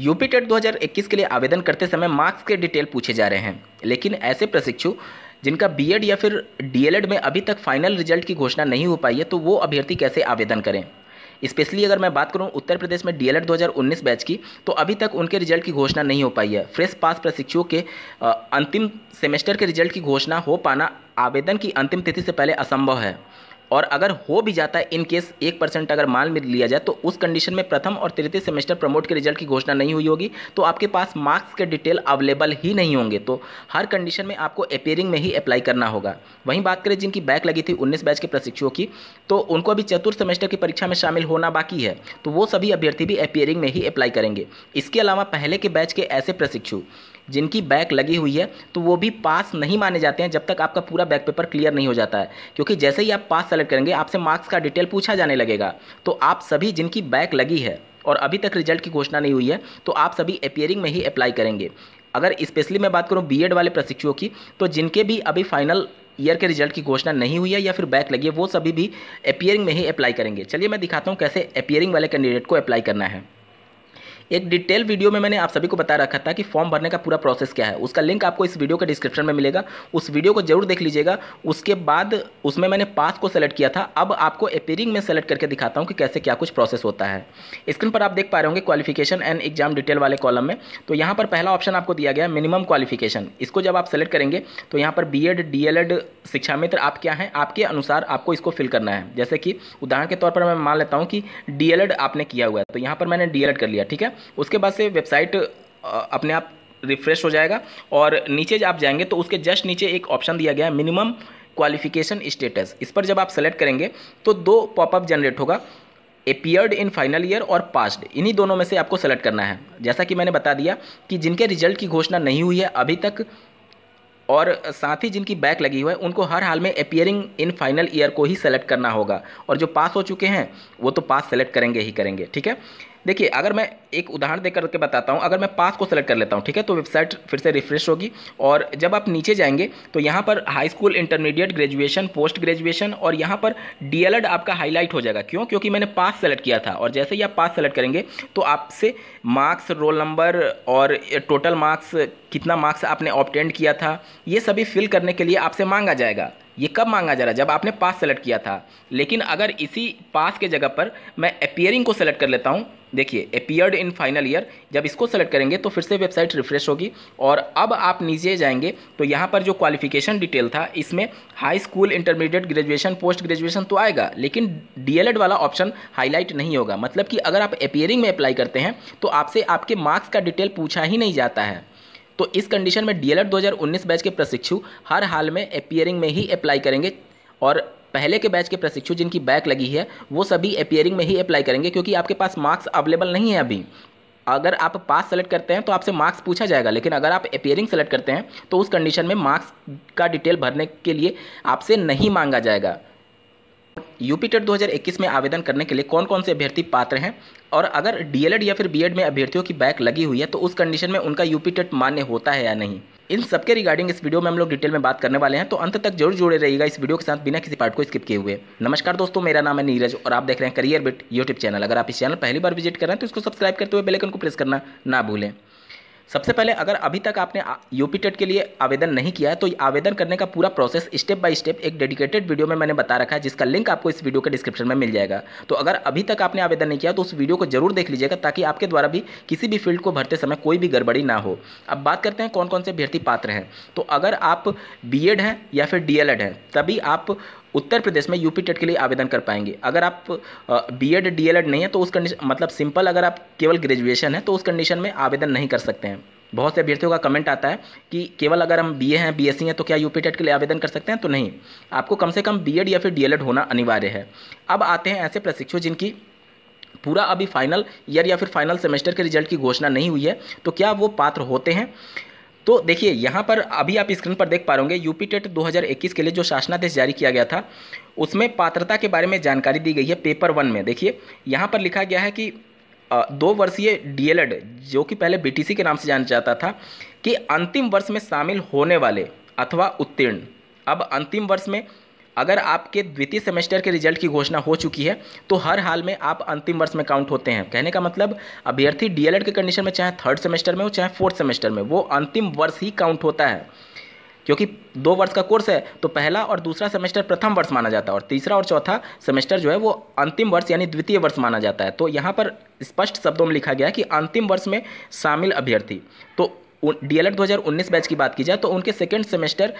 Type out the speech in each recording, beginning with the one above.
UP TET 2021 के लिए आवेदन करते समय मार्क्स के डिटेल पूछे जा रहे हैं लेकिन ऐसे प्रशिक्षु जिनका बीएड या फिर डीएलएड में अभी तक फाइनल रिजल्ट की घोषणा नहीं हो पाई है तो वो अभ्यर्थी कैसे आवेदन करें स्पेशली अगर मैं बात करूं उत्तर प्रदेश में डीएलएड 2019 बैच की तो अभी तक उनके रिजल्ट की घोषणा नहीं हो पाई है फ्रेश पास प्रशिक्षुओं के अंतिम सेमेस्टर के रिजल्ट की घोषणा हो पाना आवेदन की अंतिम तिथि से पहले असंभव है और अगर हो भी जाता है इन केस एक परसेंट अगर माल मिल लिया जाए तो उस कंडीशन में प्रथम और तृतीय सेमेस्टर प्रमोट के रिजल्ट की घोषणा नहीं हुई होगी तो आपके पास मार्क्स के डिटेल अवेलेबल ही नहीं होंगे तो हर कंडीशन में आपको अपेयरिंग में ही अप्लाई करना होगा वहीं बात करें जिनकी बैक लगी थी उन्नीस बैच के प्रशिक्षुओं की तो उनको अभी चतुर्थ सेमेस्टर की परीक्षा में शामिल होना बाकी है तो वो सभी अभ्यर्थी भी अपेयरिंग में ही अप्लाई करेंगे इसके अलावा पहले के बैच के ऐसे प्रशिक्षु जिनकी बैक लगी हुई है तो वो भी पास नहीं माने जाते हैं जब तक आपका पूरा बैक पेपर क्लियर नहीं हो जाता है क्योंकि जैसे ही आप पास सेलेक्ट करेंगे आपसे मार्क्स का डिटेल पूछा जाने लगेगा तो आप सभी जिनकी बैक लगी है और अभी तक रिजल्ट की घोषणा नहीं हुई है तो आप सभी अपियरिंग में ही अप्लाई करेंगे अगर स्पेशली मैं बात करूँ बी वाले प्रशिक्षुओं की तो जिनके भी अभी फाइनल ईयर के रिजल्ट की घोषणा नहीं हुई है या फिर बैक लगी है वो सभी भी अपियरिंग में ही अप्लाई करेंगे चलिए मैं दिखाता हूँ कैसे अपियरिंग वाले कैंडिडेट को अप्लाई करना है एक डिटेल वीडियो में मैंने आप सभी को बता रखा था कि फॉर्म भरने का पूरा प्रोसेस क्या है उसका लिंक आपको इस वीडियो के डिस्क्रिप्शन में मिलेगा उस वीडियो को जरूर देख लीजिएगा उसके बाद उसमें मैंने पास को सेलेक्ट किया था अब आपको अपेयरिंग में सेलेक्ट करके दिखाता हूँ कि कैसे क्या कुछ प्रोसेस होता है स्क्रीन पर आप देख पा रहे होंगे क्वालिफिकेशन एंड एग्जाम डिटेल वाले कॉलम में तो यहाँ पर पहला ऑप्शन आपको दिया गया मिनिमम क्वालिफिकेशन इसको जब आप सेलेक्ट करेंगे तो यहाँ पर B Ed D El Ed Shiksha Mitra आप क्या हैं आपके अनुसार आपको इसको फिल करना है जैसे कि उदाहरण के तौर पर मैं मान लेता हूँ कि डी आपने किया हुआ है तो यहाँ पर मैंने डी कर लिया ठीक है उसके बाद से वेबसाइट अपने आप रिफ्रेश हो जाएगा और नीचे आप जाएंगे तो उसके जस्ट नीचे एक ऑप्शन दिया गया है मिनिमम क्वालिफिकेशन स्टेटस इस पर जब आप सेलेक्ट करेंगे तो दो पॉपअप जनरेट होगा अपियर्ड इन फाइनल ईयर और पास्ट इन्हीं दोनों में से आपको सेलेक्ट करना है जैसा कि मैंने बता दिया कि जिनके रिजल्ट की घोषणा नहीं हुई है अभी तक और साथ ही जिनकी बैक लगी हुई है उनको हर हाल में अपियरिंग इन फाइनल ईयर को ही सेलेक्ट करना होगा और जो पास हो चुके हैं वो तो पास सेलेक्ट करेंगे ही करेंगे ठीक है देखिए अगर मैं एक उदाहरण देकर के बताता हूँ अगर मैं पास को सेलेक्ट कर लेता हूँ ठीक है तो वेबसाइट फिर से रिफ्रेश होगी और जब आप नीचे जाएंगे तो यहाँ पर high school intermediate graduation post graduation और यहाँ पर डी आपका हाईलाइट हो जाएगा क्यों क्योंकि मैंने पास सेलेक्ट किया था और जैसे ही आप पास सेलेक्ट करेंगे तो आपसे मार्क्स रोल नंबर और टोटल मार्क्स कितना मार्क्स आपने ऑप्टेंड किया था ये सभी फिल करने के लिए आपसे मांगा जाएगा ये कब मांगा जा रहा है जब आपने पास सेलेक्ट किया था लेकिन अगर इसी पास के जगह पर मैं अपियरिंग को सेलेक्ट कर लेता हूँ देखिए अपियर्ड इन फाइनल ईयर जब इसको सेलेक्ट करेंगे तो फिर से वेबसाइट रिफ्रेश होगी और अब आप नीचे जाएंगे तो यहाँ पर जो क्वालिफिकेशन डिटेल था इसमें high school intermediate graduation post graduation तो आएगा लेकिन डीएलएड वाला ऑप्शन हाईलाइट नहीं होगा मतलब कि अगर आप अपियरिंग में अप्लाई करते हैं तो आपसे आपके मार्क्स का डिटेल पूछा ही नहीं जाता है तो इस कंडीशन में डीएलएड 2019 बैच के प्रशिक्षु हर हाल में अपियरिंग में ही अप्लाई करेंगे और पहले के बैच के प्रशिक्षु जिनकी बैक लगी है वो सभी अपियरिंग में ही अप्लाई करेंगे क्योंकि आपके पास मार्क्स अवेलेबल नहीं है अभी अगर आप पास सेलेक्ट करते हैं तो आपसे मार्क्स पूछा जाएगा लेकिन अगर आप अपेयरिंग सेलेक्ट करते हैं तो उस कंडीशन में मार्क्स का डिटेल भरने के लिए आपसे नहीं मांगा जाएगा यूपीटेट 2021 में आवेदन करने के लिए कौन कौन से अभ्यर्थी पात्र हैं और अगर डीएलएड या फिर बीएड में अभ्यर्थियों की बैक लगी हुई है तो उस कंडीशन में उनका यूपीटेट मान्य होता है या नहीं इन सबके रिगार्डिंग इस वीडियो में हम लोग डिटेल में बात करने वाले हैं तो अंत तक जरूर जुड़े रहेगा इस वीडियो के साथ बिना किसी पार्ट को स्किप किए हुए नमस्कार दोस्तों मेरा नाम है नीरज और आप देख रहे हैं करियर बिट यूट्यूब चैनल अगर आप इस चैनल पहली बार विजिट कर रहे हैं तो इसको सब्सक्राइब करते हुए बेलकन को प्रेस करना ना भूलें सबसे पहले अगर अभी तक आपने यूपी टेट के लिए आवेदन नहीं किया है तो आवेदन करने का पूरा प्रोसेस स्टेप बाय स्टेप एक डेडिकेटेड वीडियो में मैंने बता रखा है जिसका लिंक आपको इस वीडियो के डिस्क्रिप्शन में मिल जाएगा तो अगर अभी तक आपने आवेदन नहीं किया तो उस वीडियो को जरूर देख लीजिएगा ताकि आपके द्वारा भी किसी भी फील्ड को भरते समय कोई भी गड़बड़ी ना हो अब बात करते हैं कौन कौन से अभ्यर्थी पात्र हैं तो अगर आप बी हैं या फिर डी हैं तभी आप उत्तर प्रदेश में यूपी टेट के लिए आवेदन कर पाएंगे अगर आप बी एड डी नहीं है तो उस कंडीशन मतलब सिंपल अगर आप केवल ग्रेजुएशन है तो उस कंडीशन में आवेदन नहीं कर सकते हैं बहुत से अभ्यर्थियों का कमेंट आता है कि केवल अगर हम बीए हैं बीएससी हैं तो क्या यूपी टेट के लिए आवेदन कर सकते हैं तो नहीं आपको कम से कम बीएड या फिर डीएलएड होना अनिवार्य है अब आते हैं ऐसे प्रशिक्षु जिनकी पूरा अभी फाइनल ईयर या फिर फाइनल सेमेस्टर के रिजल्ट की घोषणा नहीं हुई है तो क्या वो पात्र होते हैं तो देखिए यहाँ पर अभी आप स्क्रीन पर देख पा रहे होंगे यूपी टेट 2021 के लिए जो शासनादेश जारी किया गया था उसमें पात्रता के बारे में जानकारी दी गई है पेपर वन में देखिए यहाँ पर लिखा गया है कि दो वर्षीय डीएलएड जो कि पहले बीटीसी के नाम से जाना जाता था कि अंतिम वर्ष में शामिल होने वाले अथवा उत्तीर्ण अब अंतिम वर्ष में अगर आपके द्वितीय सेमेस्टर के रिजल्ट की घोषणा हो चुकी है तो हर हाल में आप अंतिम वर्ष में काउंट होते हैं कहने का मतलब अभ्यर्थी डीएलएड के कंडीशन में चाहे थर्ड सेमेस्टर में हो चाहे फोर्थ सेमेस्टर में वो अंतिम वर्ष ही काउंट होता है क्योंकि दो वर्ष का कोर्स है तो पहला और दूसरा सेमेस्टर प्रथम वर्ष माना जाता है और तीसरा और चौथा सेमेस्टर जो है वो अंतिम वर्ष यानी द्वितीय वर्ष माना जाता है तो यहाँ पर स्पष्ट शब्दों में लिखा गया है कि अंतिम वर्ष में शामिल अभ्यर्थी तो डी एल बैच की बात की जाए तो उनके सेकेंड सेमेस्टर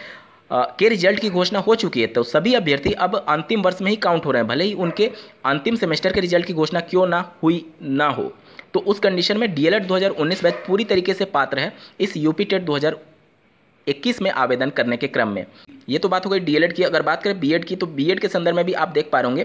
के रिजल्ट की घोषणा हो चुकी है तो सभी अभ्यर्थी अब अंतिम वर्ष में ही काउंट हो रहे हैं भले ही उनके अंतिम सेमेस्टर के रिजल्ट की घोषणा क्यों ना हुई ना हो तो उस कंडीशन में डीएलएड 2019 बैच पूरी तरीके से पात्र है इस यूपी टेट इक्कीस में आवेदन करने के क्रम में ये तो बात हो गई डीएलएड की अगर बात करें बीएड की तो बीएड के संदर्भ में भी आप देख पा रहे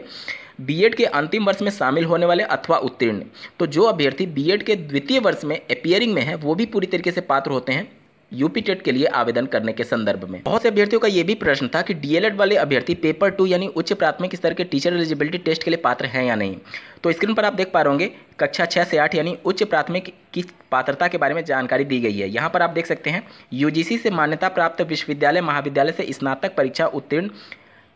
बीएड के अंतिम वर्ष में शामिल होने वाले अथवा उत्तीर्ण तो जो अभ्यर्थी बीएड के द्वितीय वर्ष में अपियरिंग में है वो भी पूरी तरीके से पात्र होते हैं यूपी टेट के लिए आवेदन करने के संदर्भ में बहुत से अभ्यर्थियों का यह भी प्रश्न था कि डीएलएड वाले अभ्यर्थी पेपर टू यानी उच्च प्राथमिक स्तर के टीचर एलिजिबिलिटी टेस्ट के लिए पात्र हैं या नहीं तो स्क्रीन पर आप देख पा रहे कक्षा छः से आठ यानी उच्च प्राथमिक की पात्रता के बारे में जानकारी दी गई है यहाँ पर आप देख सकते हैं यूजीसी से मान्यता प्राप्त विश्वविद्यालय महाविद्यालय से स्नातक परीक्षा उत्तीर्ण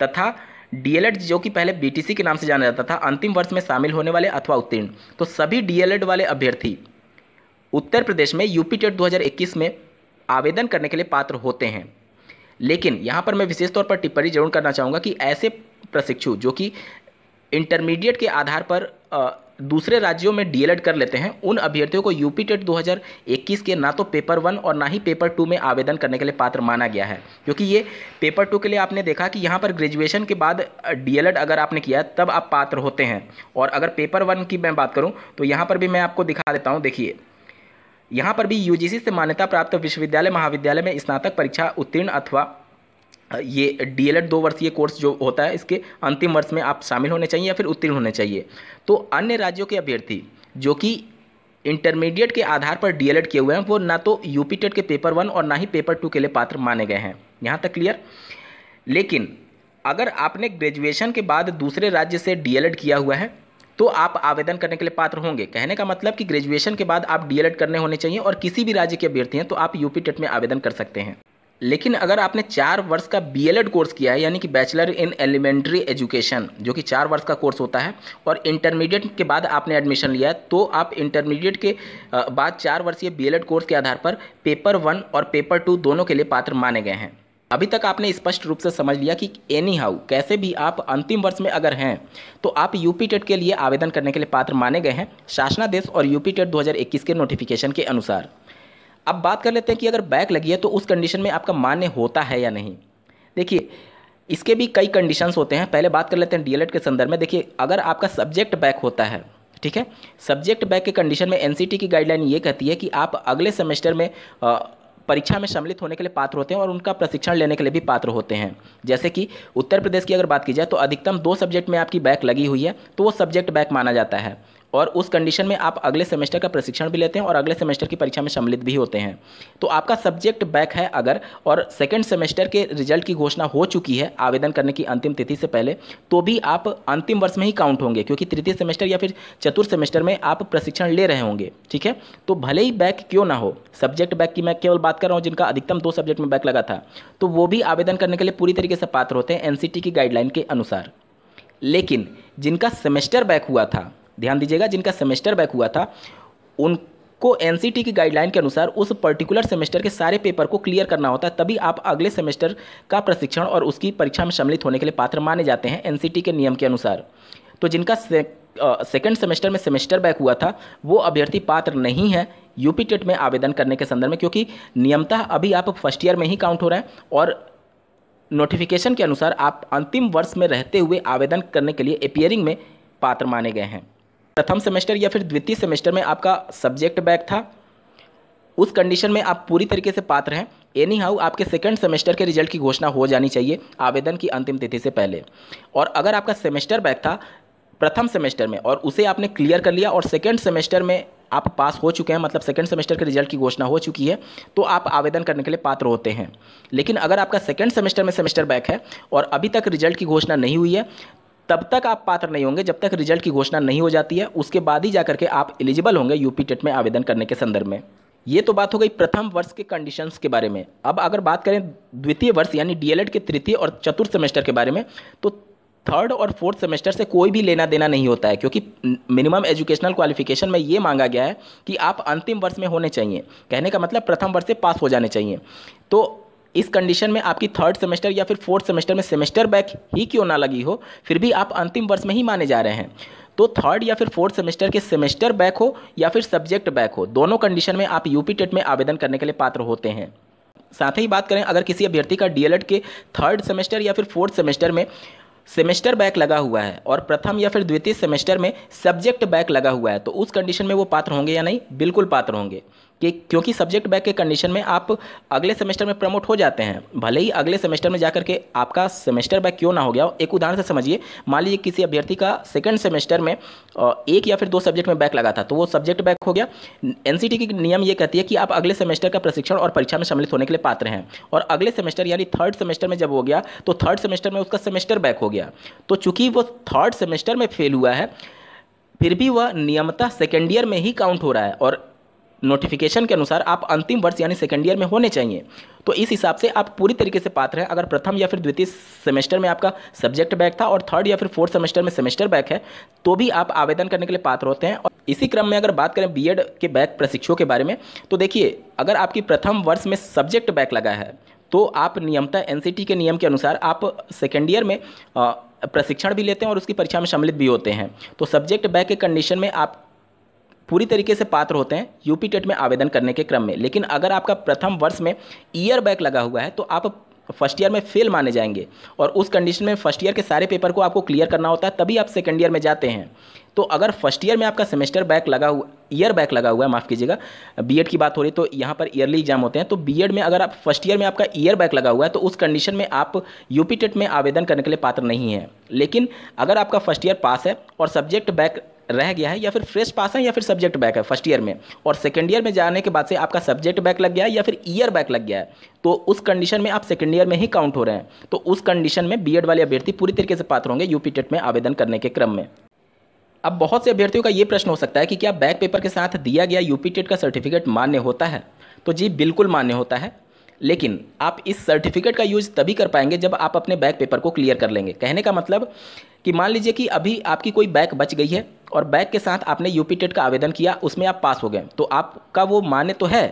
तथा डीएलएड जो कि पहले बीटीसी के नाम से जाना जाता था अंतिम वर्ष में शामिल होने वाले अथवा उत्तीर्ण तो सभी डीएलएड वाले अभ्यर्थी उत्तर प्रदेश में यूपी टेट दो में आवेदन करने के लिए पात्र होते हैं लेकिन यहाँ पर मैं विशेष तौर पर टिप्पणी जरूर करना चाहूँगा कि ऐसे प्रशिक्षु जो कि इंटरमीडिएट के आधार पर दूसरे राज्यों में डी कर लेते हैं उन अभ्यर्थियों को यूपी टेट 2021 के ना तो पेपर वन और ना ही पेपर टू में आवेदन करने के लिए पात्र माना गया है क्योंकि ये पेपर टू के लिए आपने देखा कि यहाँ पर ग्रेजुएशन के बाद डी अगर आपने किया तब आप पात्र होते हैं और अगर पेपर वन की मैं बात करूँ तो यहाँ पर भी मैं आपको दिखा देता हूँ देखिए यहाँ पर भी यूजीसी से मान्यता प्राप्त विश्वविद्यालय महाविद्यालय में स्नातक परीक्षा उत्तीर्ण अथवा ये डीएलएड दो वर्षीय कोर्स जो होता है इसके अंतिम वर्ष में आप शामिल होने चाहिए या फिर उत्तीर्ण होने चाहिए तो अन्य राज्यों के अभ्यर्थी जो कि इंटरमीडिएट के आधार पर डीएलएड किए हुए हैं वो ना तो यूपी टेट के पेपर वन और ना ही पेपर टू के लिए पात्र माने गए हैं यहाँ तक क्लियर लेकिन अगर आपने ग्रेजुएशन के बाद दूसरे राज्य से डीएलएड किया हुआ है तो आप आवेदन करने के लिए पात्र होंगे कहने का मतलब कि ग्रेजुएशन के बाद आप डीएलएड करने होने चाहिए और किसी भी राज्य के अभ्यर्थी हैं तो आप यूपी टेट e में आवेदन कर सकते हैं लेकिन अगर आपने चार वर्ष का बी कोर्स किया है यानी कि बैचलर इन एलिमेंट्री एजुकेशन जो कि चार वर्ष का कोर्स होता है और इंटरमीडिएट के बाद आपने एडमिशन लिया है तो आप इंटरमीडिएट के बाद चार वर्षीय बीएलएड कोर्स के आधार पर पेपर वन और पेपर टू दोनों के लिए पात्र माने गए हैं अभी तक आपने स्पष्ट रूप से समझ लिया कि एनी हाउ कैसे भी आप अंतिम वर्ष में अगर हैं तो आप यूपी टेट के लिए आवेदन करने के लिए पात्र माने गए हैं शासनादेश और यूपी टेट 2021 के नोटिफिकेशन के अनुसार अब बात कर लेते हैं कि अगर बैक लगी है तो उस कंडीशन में आपका मान्य होता है या नहीं देखिए इसके भी कई कंडीशंस होते हैं पहले बात कर लेते हैं डीएलएड e के संदर्भ में देखिए अगर आपका सब्जेक्ट बैक होता है ठीक है सब्जेक्ट बैक के कंडीशन में एनसीटी की गाइडलाइन ये कहती है कि आप अगले सेमेस्टर में परीक्षा में सम्मिलित होने के लिए पात्र होते हैं और उनका प्रशिक्षण लेने के लिए भी पात्र होते हैं जैसे कि उत्तर प्रदेश की अगर बात की जाए तो अधिकतम दो सब्जेक्ट में आपकी बैक लगी हुई है तो वो सब्जेक्ट बैक माना जाता है और उस कंडीशन में आप अगले सेमेस्टर का प्रशिक्षण भी लेते हैं और अगले सेमेस्टर की परीक्षा में सम्मिलित भी होते हैं तो आपका सब्जेक्ट बैक है अगर और सेकेंड सेमेस्टर के रिजल्ट की घोषणा हो चुकी है आवेदन करने की अंतिम तिथि से पहले तो भी आप अंतिम वर्ष में ही काउंट होंगे क्योंकि तृतीय सेमेस्टर या फिर चतुर्थ सेमेस्टर में आप प्रशिक्षण ले रहे होंगे ठीक है तो भले ही बैक क्यों ना हो सब्जेक्ट बैक की मैं केवल बात कर रहा हूँ जिनका अधिकतम दो सब्जेक्ट में बैक लगा था तो वो भी आवेदन करने के लिए पूरी तरीके से पात्र होते हैं एन की गाइडलाइन के अनुसार लेकिन जिनका सेमेस्टर बैक हुआ था ध्यान दीजिएगा जिनका सेमेस्टर बैक हुआ था उन को एन की गाइडलाइन के अनुसार उस पर्टिकुलर सेमेस्टर के सारे पेपर को क्लियर करना होता है तभी आप अगले सेमेस्टर का प्रशिक्षण और उसकी परीक्षा में सम्मिलित होने के लिए पात्र माने जाते हैं एन के नियम के अनुसार तो जिनका से, सेकेंड सेमेस्टर में सेमेस्टर बैक हुआ था वो अभ्यर्थी पात्र नहीं है यूपी टेट में आवेदन करने के संदर्भ में क्योंकि नियमतः अभी आप फर्स्ट ईयर में ही काउंट हो रहे हैं और नोटिफिकेशन के अनुसार आप अंतिम वर्ष में रहते हुए आवेदन करने के लिए अपियरिंग में पात्र माने गए हैं प्रथम सेमेस्टर या फिर द्वितीय सेमेस्टर में आपका सब्जेक्ट बैक था उस कंडीशन में आप पूरी तरीके से पात्र हैं एनी हाउ आपके सेकेंड सेमेस्टर के रिजल्ट की घोषणा हो जानी चाहिए आवेदन की अंतिम तिथि से पहले और अगर आपका सेमेस्टर बैक था प्रथम सेमेस्टर में और उसे आपने क्लियर कर लिया और सेकेंड सेमेस्टर में आप पास हो चुके हैं मतलब सेकेंड सेमेस्टर के रिजल्ट की घोषणा हो चुकी है तो आप आवेदन करने के लिए पात्र होते हैं लेकिन अगर आपका सेकेंड सेमेस्टर में सेमेस्टर बैक है और अभी तक रिजल्ट की घोषणा नहीं हुई है तब तक आप पात्र नहीं होंगे जब तक रिजल्ट की घोषणा नहीं हो जाती है उसके बाद ही जा करके आप एलिजिबल होंगे यूपी टेट में आवेदन करने के संदर्भ में ये तो बात हो गई प्रथम वर्ष के कंडीशंस के बारे में अब अगर बात करें द्वितीय वर्ष यानी डीएलएड के तृतीय और चतुर्थ सेमेस्टर के बारे में तो थर्ड और फोर्थ सेमेस्टर से कोई भी लेना देना नहीं होता है क्योंकि मिनिमम एजुकेशनल क्वालिफिकेशन में ये मांगा गया है कि आप अंतिम वर्ष में होने चाहिए कहने का मतलब प्रथम वर्ष से पास हो जाने चाहिए तो इस कंडीशन में आपकी थर्ड सेमेस्टर या फिर फोर्थ सेमेस्टर में सेमेस्टर बैक ही क्यों ना लगी हो फिर भी आप अंतिम वर्ष में ही माने जा रहे हैं तो थर्ड या फिर फोर्थ सेमेस्टर के सेमेस्टर बैक हो या फिर सब्जेक्ट बैक हो दोनों कंडीशन में आप यूपी टेट में आवेदन करने के लिए पात्र होते हैं साथ ही बात करें अगर किसी अभ्यर्थी का डीएलएड के थर्ड सेमेस्टर या फिर फोर्थ सेमेस्टर में सेमेस्टर बैक लगा हुआ है और प्रथम या फिर द्वितीय सेमेस्टर में सब्जेक्ट बैक लगा हुआ है तो उस कंडीशन में वो पात्र होंगे या नहीं बिल्कुल पात्र होंगे कि क्योंकि सब्जेक्ट बैक के कंडीशन में आप अगले सेमेस्टर में प्रमोट हो जाते हैं भले ही अगले सेमेस्टर में जाकर के आपका सेमेस्टर बैक क्यों ना हो गया हो एक उदाहरण से समझिए मान लीजिए किसी अभ्यर्थी का सेकेंड सेमेस्टर में एक या फिर दो सब्जेक्ट में बैक लगा था तो वो सब्जेक्ट बैक हो गया एन की नियम ये कहती है कि आप अगले सेमेस्टर का प्रशिक्षण और परीक्षा में सम्मिलित होने के लिए पात्र हैं और अगले सेमेस्टर यानी थर्ड सेमेस्टर में जब हो गया तो थर्ड सेमेस्टर में उसका सेमेस्टर बैक हो गया तो चूंकि वो थर्ड सेमेस्टर में फेल हुआ है फिर भी वह नियमता सेकेंड ईयर में ही काउंट हो रहा है और नोटिफिकेशन के अनुसार आप अंतिम वर्ष यानी सेकेंड ईयर में होने चाहिए तो इस हिसाब से आप पूरी तरीके से पात्र हैं अगर प्रथम या फिर द्वितीय सेमेस्टर में आपका सब्जेक्ट बैक था और थर्ड या फिर फोर्थ सेमेस्टर में सेमेस्टर बैक है तो भी आप आवेदन करने के लिए पात्र होते हैं और इसी क्रम में अगर बात करें बीएड के बैक प्रशिक्षुओं के बारे में तो देखिए अगर आपकी प्रथम वर्ष में सब्जेक्ट बैक लगा है तो आप नियमता एन के नियम के अनुसार आप सेकेंड ईयर में प्रशिक्षण भी लेते हैं और उसकी परीक्षा में सम्मिलित भी होते हैं तो सब्जेक्ट बैक के कंडीशन में आप पूरी तरीके से पात्र होते हैं यूपी टेट में आवेदन करने के क्रम में लेकिन अगर आपका प्रथम वर्ष में ईयर बैक लगा हुआ है तो आप फर्स्ट ईयर में फेल माने जाएंगे और उस कंडीशन में फर्स्ट ईयर के सारे पेपर को आपको क्लियर करना होता है तभी आप सेकेंड ईयर में जाते हैं तो अगर फर्स्ट ईयर में आपका सेमेस्टर बैक लगा हुआ ईयर बैक लगा हुआ है माफ़ कीजिएगा बीएड की बात हो रही तो यहाँ पर ईयरली एग्जाम होते हैं तो बीएड में अगर आप फर्स्ट ईयर में आपका ईयर बैक लगा हुआ है तो उस कंडीशन में आप यूपी टेट में आवेदन करने के लिए पात्र नहीं है लेकिन अगर आपका फर्स्ट ईयर पास है और सब्जेक्ट बैक रह गया है या फिर फ्रेश पास है या फिर सब्जेक्ट बैक है फर्स्ट ईयर में और सेकेंड ईयर में जाने के बाद से आपका सब्जेक्ट बैक लग गया है या फिर ईयर बैक लग गया है तो उस कंडीशन में आप सेकेंड ईयर में ही काउंट हो रहे हैं तो उस कंडीशन में बी वाले अभ्यर्थी पूरी तरीके से पात्र होंगे यूपी टेट में आवेदन करने के क्रम में अब बहुत से अभ्यर्थियों का ये प्रश्न हो सकता है कि क्या बैक पेपर के साथ दिया गया यूपी टेट का सर्टिफिकेट मान्य होता है तो जी बिल्कुल मान्य होता है लेकिन आप इस सर्टिफिकेट का यूज़ तभी कर पाएंगे जब आप अपने बैक पेपर को क्लियर कर लेंगे कहने का मतलब कि मान लीजिए कि अभी आपकी कोई बैक बच गई है और बैग के साथ आपने यू का आवेदन किया उसमें आप पास हो गए तो आपका वो मान्य तो है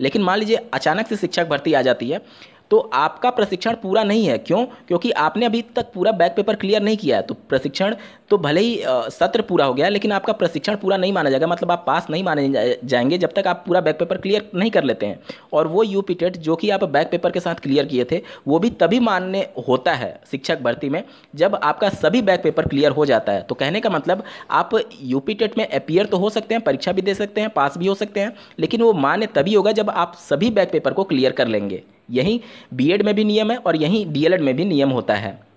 लेकिन मान लीजिए अचानक से शिक्षक भर्ती आ जाती है तो आपका प्रशिक्षण पूरा नहीं है क्यों क्योंकि आपने अभी तक पूरा बैक पेपर क्लियर नहीं किया है तो प्रशिक्षण तो भले ही सत्र पूरा हो गया लेकिन आपका प्रशिक्षण पूरा नहीं माना जाएगा मतलब आप पास नहीं माने जाएंगे जब तक आप पूरा बैक पेपर क्लियर नहीं कर लेते हैं और वो यू टेट जो कि आप बैक पेपर के साथ क्लियर किए थे वो भी तभी मान्य होता है शिक्षक भर्ती में जब आपका सभी बैक पेपर क्लियर हो जाता है तो कहने का मतलब आप यू टेट में अपियर तो हो सकते हैं परीक्षा भी दे सकते हैं पास भी हो सकते हैं लेकिन वो मान्य तभी होगा जब आप सभी बैक पेपर को क्लियर कर लेंगे यहीं बीएड में भी नियम है और यहीं डीएलएड में भी नियम होता है